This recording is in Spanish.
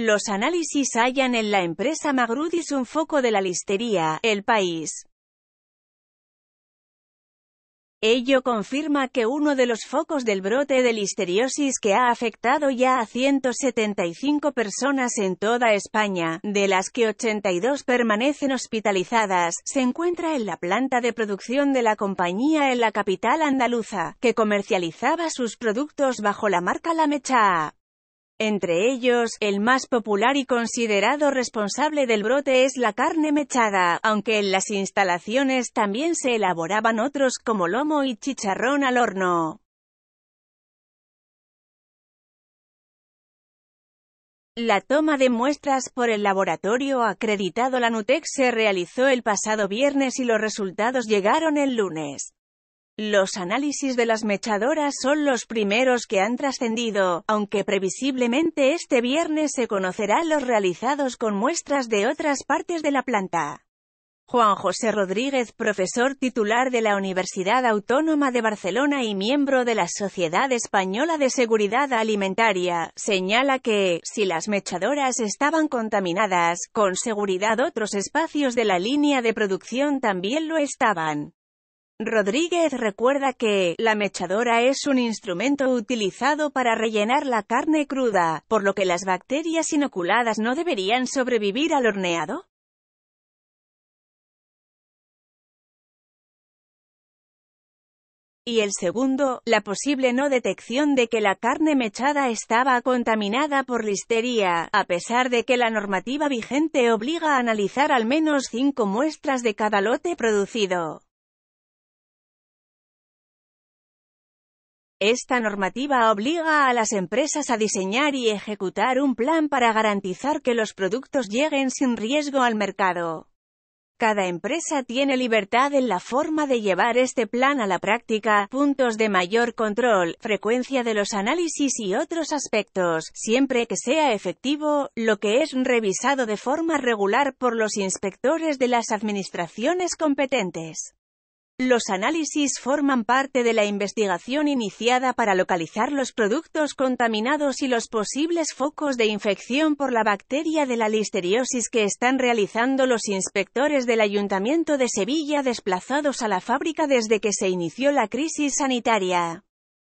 Los análisis hallan en la empresa Magrudis un foco de la listería, el país. Ello confirma que uno de los focos del brote de listeriosis que ha afectado ya a 175 personas en toda España, de las que 82 permanecen hospitalizadas, se encuentra en la planta de producción de la compañía en la capital andaluza, que comercializaba sus productos bajo la marca La Mecha. Entre ellos, el más popular y considerado responsable del brote es la carne mechada, aunque en las instalaciones también se elaboraban otros como lomo y chicharrón al horno. La toma de muestras por el laboratorio acreditado Lanutec se realizó el pasado viernes y los resultados llegaron el lunes. Los análisis de las mechadoras son los primeros que han trascendido, aunque previsiblemente este viernes se conocerán los realizados con muestras de otras partes de la planta. Juan José Rodríguez, profesor titular de la Universidad Autónoma de Barcelona y miembro de la Sociedad Española de Seguridad Alimentaria, señala que, si las mechadoras estaban contaminadas, con seguridad otros espacios de la línea de producción también lo estaban. Rodríguez recuerda que, la mechadora es un instrumento utilizado para rellenar la carne cruda, por lo que las bacterias inoculadas no deberían sobrevivir al horneado. y el segundo, la posible no detección de que la carne mechada estaba contaminada por listeria, a pesar de que la normativa vigente obliga a analizar al menos cinco muestras de cada lote producido. Esta normativa obliga a las empresas a diseñar y ejecutar un plan para garantizar que los productos lleguen sin riesgo al mercado. Cada empresa tiene libertad en la forma de llevar este plan a la práctica, puntos de mayor control, frecuencia de los análisis y otros aspectos, siempre que sea efectivo, lo que es revisado de forma regular por los inspectores de las administraciones competentes. Los análisis forman parte de la investigación iniciada para localizar los productos contaminados y los posibles focos de infección por la bacteria de la listeriosis que están realizando los inspectores del Ayuntamiento de Sevilla desplazados a la fábrica desde que se inició la crisis sanitaria.